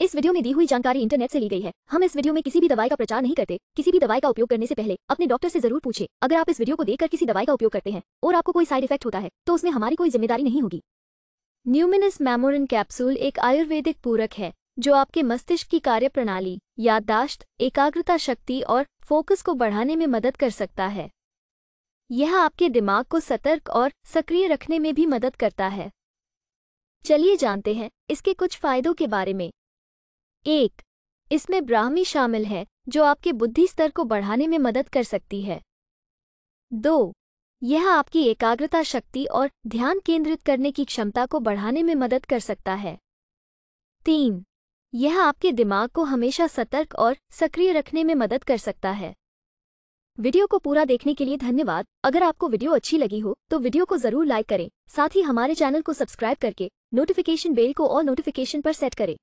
इस वीडियो में दी हुई जानकारी इंटरनेट से ली गई है हम इस वीडियो में किसी भी दवाई का प्रचार नहीं करते किसी भी दवाई का उपयोग करने से पहले अपने डॉक्टर से जरूर पूछे अगर आप इस वीडियो को देखकर किसी दवाई का उपयोग करते हैं और आपको कोई साइड इफेक्ट होता है तो उसमें हमारी कोई जिम्मेदारी नहीं होगी न्यूमिनस मेमोरिन कैप्सूल एक आयुर्वेदिक पूरक है जो आपके मस्तिष्क की कार्य प्रणाली याददाश्त एकाग्रता शक्ति और फोकस को बढ़ाने में मदद कर सकता है यह आपके दिमाग को सतर्क और सक्रिय रखने में भी मदद करता है चलिए जानते हैं इसके कुछ फायदों के बारे में एक इसमें ब्राह्मी शामिल है जो आपके बुद्धि स्तर को बढ़ाने में मदद कर सकती है दो यह आपकी एकाग्रता शक्ति और ध्यान केंद्रित करने की क्षमता को बढ़ाने में मदद कर सकता है तीन यह आपके दिमाग को हमेशा सतर्क और सक्रिय रखने में मदद कर सकता है वीडियो को पूरा देखने के लिए धन्यवाद अगर आपको वीडियो अच्छी लगी हो तो वीडियो को जरूर लाइक करें साथ ही हमारे चैनल को सब्सक्राइब करके नोटिफिकेशन बेल को और नोटिफिकेशन पर सेट करें